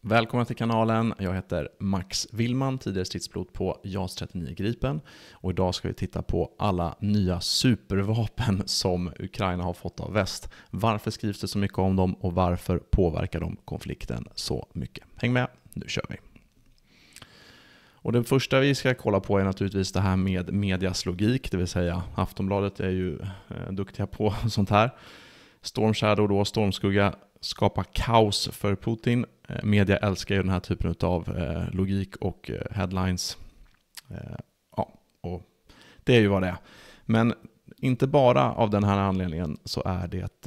Välkomna till kanalen. Jag heter Max Willman, tidigare stridspilot på JAS 39 Gripen. Och idag ska vi titta på alla nya supervapen som Ukraina har fått av väst. Varför skrivs det så mycket om dem och varför påverkar de konflikten så mycket? Häng med, nu kör vi! Och det första vi ska kolla på är naturligtvis det här med medias logik, det vill säga Aftonbladet är ju eh, duktiga på sånt här. Storm Shadow då, Stormskugga skapa kaos för Putin. Eh, media älskar ju den här typen av eh, logik och eh, headlines. Ja, och det är ju vad det är. Men inte bara av den här anledningen så är det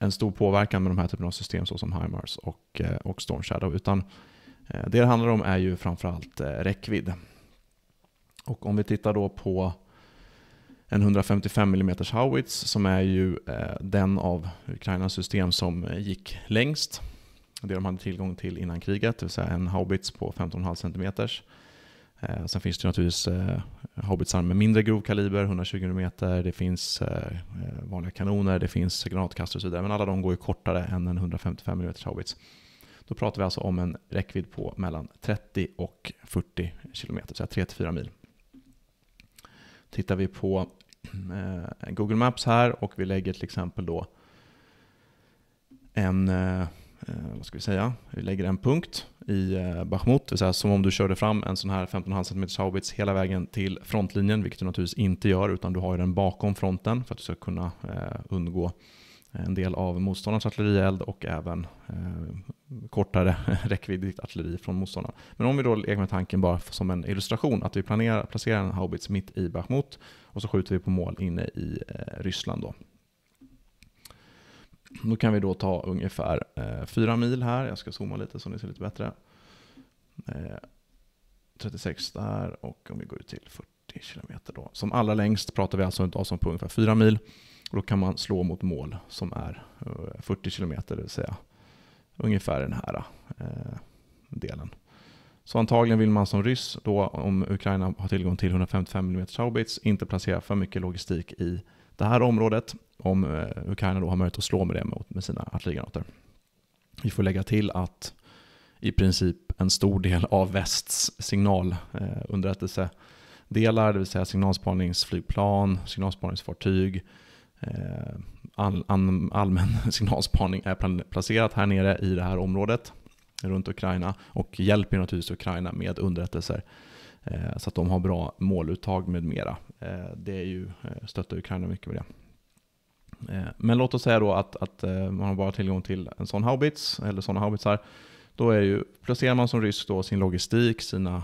en stor påverkan med de här typen av system såsom HIMARS och, och Storm Shadow. Utan det det handlar om är ju framförallt räckvidd. Och om vi tittar då på en 155 mm haubits som är ju eh, den av Ukrainas system som gick längst. Det de hade tillgång till innan kriget, det vill säga en haubits på 15,5 cm. Eh, sen finns det naturligtvis haubitsar eh, med mindre grov kaliber, 120 mm, det finns vanliga kanoner, det finns granatkastare och så vidare. Men alla de går ju kortare än en 155 mm haubits. Då pratar vi alltså om en räckvidd på mellan 30 och 40 km, så 3-4 mil. Tittar vi på Eh, Google Maps här och vi lägger till exempel då en, eh, eh, vad ska vi säga, vi lägger en punkt i Bachmut, det vill som om du körde fram en sån här 15,5 cm haubits hela vägen till frontlinjen, vilket du naturligtvis inte gör, utan du har den bakom fronten för att du ska kunna undgå en del av motståndarens artillerield och även eh, kortare räckviddigt artilleri från motståndaren. Men om vi då leker med tanken bara som en illustration att vi planerar, placerar en haubits mitt i Bachmut och så skjuter vi på mål inne i eh, Ryssland. Då. då kan vi då ta ungefär eh, 4 mil här, jag ska zooma lite så ni ser lite bättre. 36 eh, där och om vi går ut till 40 kilometer då. Som allra längst pratar vi alltså en dag som på ungefär 4 mil. Och då kan man slå mot mål som är 40 eh, kilometer, det vill säga ungefär den här eh, delen. Så antagligen vill man som ryss, då, om Ukraina har tillgång till 155 mm haubits, inte placera för mycket logistik i det här området, om eh, Ukraina då har möjlighet att slå med det mot, med sina artillerigranater. Vi får lägga till att i princip en stor del av västs signalunderrättelsedelar, eh, det vill säga signalspaningsflygplan, signalspaningsfartyg, Eh, all, all, allmän signalspaning är placerat här nere i det här området runt Ukraina och hjälper naturligtvis Ukraina med underrättelser eh, så att de har bra måluttag med mera. Eh, det är ju, stöttar Ukraina mycket med det. Men låt oss säga då att, att man har bara tillgång till en sån haubits eller sådana haubitsar. Då är ju, placerar man som rysk då sin logistik, sina,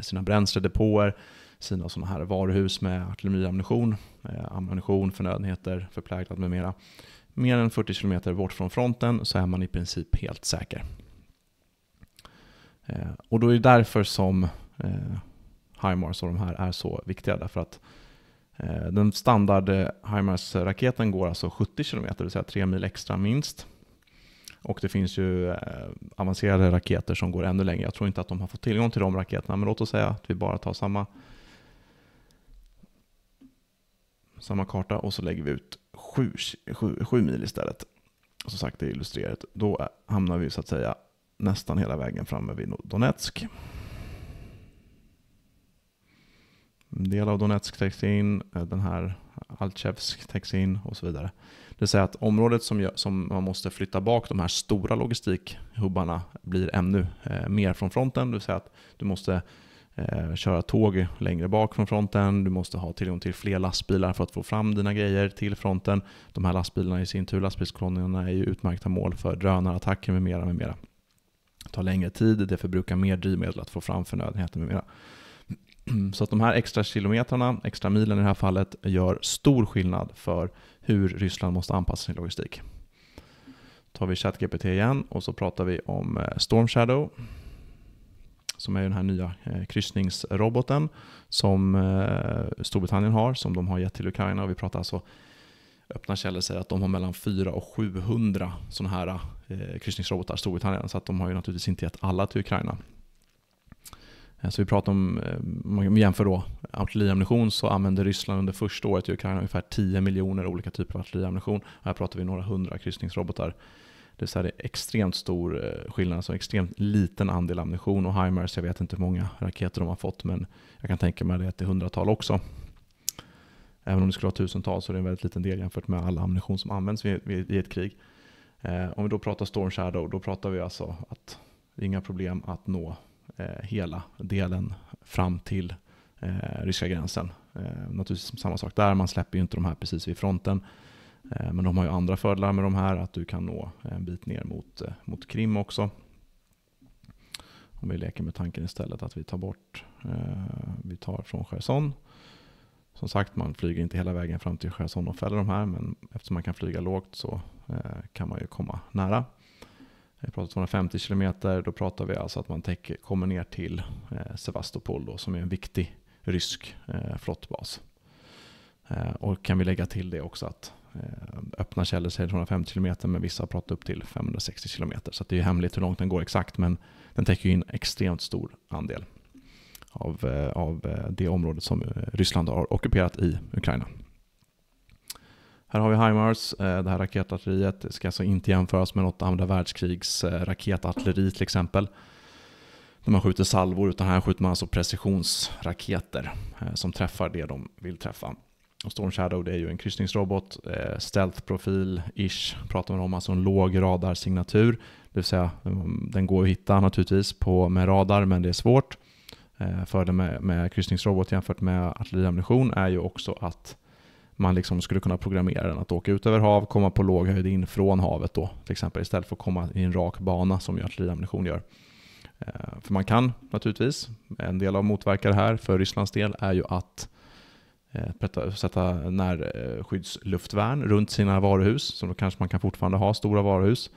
sina bränsledepåer, sina sådana här varuhus med artilleriammunition, eh, ammunition, förnödenheter, förplägnad med mera. Mer än 40 km bort från fronten så är man i princip helt säker. Eh, och då är det därför som eh, HIMARS och de här är så viktiga. Därför att den standard HIMARS-raketen går alltså 70 km, det vill säga 3 mil extra minst. Och det finns ju avancerade raketer som går ännu längre. Jag tror inte att de har fått tillgång till de raketerna, men låt oss säga att vi bara tar samma samma karta och så lägger vi ut 7, 7, 7 mil istället. Som sagt, det är illustrerat. Då hamnar vi så att säga nästan hela vägen framme vid Donetsk. En del av Donetsk täcks in, eh, den här Altjevsk täcks in och så vidare. Det vill säga att området som, gör, som man måste flytta bak de här stora logistikhubbarna blir ännu eh, mer från fronten. Det vill säga att du måste Eh, köra tåg längre bak från fronten. Du måste ha tillgång till fler lastbilar för att få fram dina grejer till fronten. De här lastbilarna i sin tur, lastbilskolonnierna, är ju utmärkta mål för drönarattacker med mera. Med mera. Det tar längre tid, det förbrukar mer drivmedel att få fram förnödenheter med mera. Så att de här extra kilometrarna, extra milen i det här fallet, gör stor skillnad för hur Ryssland måste anpassa sin logistik. Tar vi ChatGPT igen och så pratar vi om eh, Storm Shadow som är den här nya eh, kryssningsroboten som eh, Storbritannien har, som de har gett till Ukraina. Och vi pratar alltså öppna källor säger att de har mellan 400 och 700 sådana här eh, kryssningsrobotar, Storbritannien. Så att de har ju naturligtvis inte gett alla till Ukraina. Eh, så vi pratar om, eh, man jämför då artilleriammunition så använde Ryssland under första året i Ukraina ungefär 10 miljoner olika typer av artilleriammunition. Här pratar vi några hundra kryssningsrobotar. Det är, extremt stor eh, skillnad, alltså extremt liten andel ammunition och HIMARS, jag vet inte hur många raketer de har fått men jag kan tänka mig att det till hundratal också. Även om det skulle vara tusentals så är det en väldigt liten del jämfört med all ammunition som används i ett krig. Eh, om vi då pratar Storm Shadow, då pratar vi alltså att det är inga problem att nå eh, hela delen fram till ryska gränsen. naturligtvis samma sak där, man släpper ju inte de här precis vid fronten. Eh, men de har ju andra fördelar med de här, att du kan nå en bit ner mot, eh, mot Krim också. Om vi leker med tanken istället att vi tar bort, eh, vi tar från Cherson. Som sagt, man flyger inte hela vägen fram till Cherson och fäller de här, men eftersom man kan flyga lågt så kan man ju komma nära. Vi pratar 250 kilometer, då pratar vi alltså att man täcker, kommer ner till Sevastopol då, som är en viktig rysk flottbas. och kan vi lägga till det också att Eh, öppna källor säger 250 km men vissa har pratat upp till 560 km. Så det är hemligt hur långt den går exakt men den täcker ju in extremt stor andel av, eh, av eh, det området som Ryssland har ockuperat i Ukraina. Här har vi HIMARS, det här raketartilleriet. Det ska alltså inte jämföras med något andra världskrigs raketartilleri till exempel. När man skjuter salvor, utan här skjuter man alltså precisionsraketer som träffar det de vill träffa. Och Storm Shadow det är ju en kryssningsrobot, eh, stealth-profil-ish, pratar man om, alltså en låg radarsignatur. Det vill säga, mm, den går att hitta naturligtvis på, med radar, men det är svårt. Eh, fördelen med, med kryssningsrobot jämfört med artilleriammunition är ju också att man liksom skulle kunna programmera den att åka ut över hav, komma på låg höjd in från havet då, till exempel, istället för att komma i en rak bana som ju artilleriammunition gör. Eh, för man kan naturligtvis, en del av motverka här för Rysslands del är ju att Eh, sätta närskyddsluftvärn eh, runt sina varuhus, så då kanske man kan fortfarande ha stora varuhus.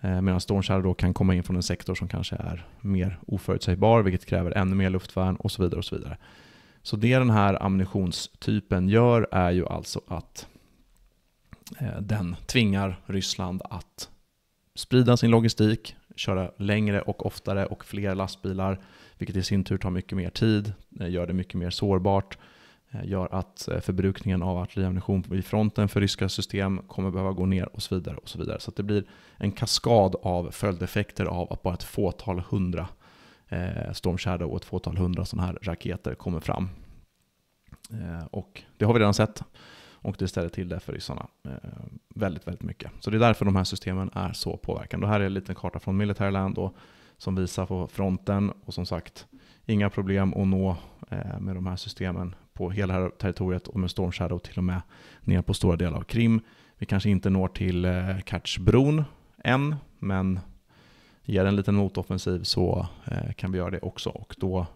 Eh, medan Storm då kan komma in från en sektor som kanske är mer oförutsägbar, vilket kräver ännu mer luftvärn och så vidare. och Så vidare. Så det den här ammunitionstypen gör är ju alltså att den tvingar Ryssland att sprida sin logistik, köra längre och oftare och fler lastbilar, vilket i sin tur tar mycket mer tid, gör det mycket mer sårbart Eh, gör att eh, förbrukningen av artilleriammunition vid fronten för ryska system kommer behöva gå ner och så vidare. och Så vidare. Så att det blir en kaskad av följdeffekter av att bara ett fåtal hundra eh, Storm Shadow och ett fåtal hundra sådana här raketer kommer fram. Eh, och det har vi redan sett och det ställer till det för ryssarna eh, väldigt, väldigt mycket. Så det är därför de här systemen är så påverkande. Och här är en liten karta från Military då, som visar på fronten och som sagt, inga problem att nå eh, med de här systemen på hela här territoriet och med Storm Shadow till och med ner på stora delar av Krim. Vi kanske inte når till eh, Kertjbron än, men ger en liten motoffensiv så eh, kan vi göra det också. Och då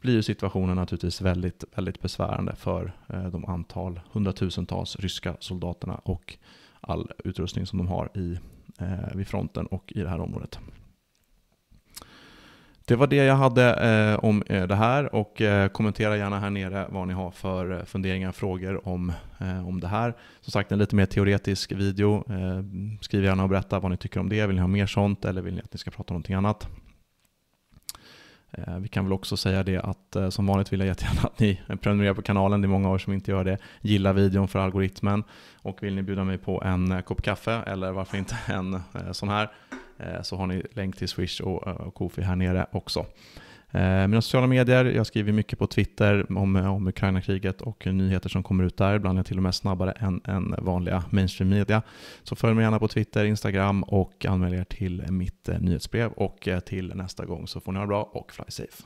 blir situationen naturligtvis väldigt, väldigt besvärande för eh, de antal hundratusentals ryska soldaterna och all utrustning som de har i, eh, vid fronten och i det här området. Det var det jag hade eh, om eh, det här och eh, kommentera gärna här nere vad ni har för eh, funderingar och frågor om, eh, om det här. Som sagt en lite mer teoretisk video. Eh, skriv gärna och berätta vad ni tycker om det. Vill ni ha mer sånt eller vill ni att ni ska prata om någonting annat? Vi kan väl också säga det att som vanligt vill jag jättegärna att ni prenumererar på kanalen, det är många av er som inte gör det. Gilla videon för algoritmen och vill ni bjuda mig på en kopp kaffe eller varför inte en sån här Eh, så har ni länk till Swish och, eh, Kofi här nere också. Eh, mina sociala medier, jag skriver mycket på Twitter om, om Ukraina-kriget och nyheter som kommer ut där. Ibland är jag till och med snabbare än, än vanliga mainstream media. Så följ mig gärna på Twitter, Instagram och anmäl er till mitt nyhetsbrev. Och till nästa gång så får ni ha det bra och fly safe.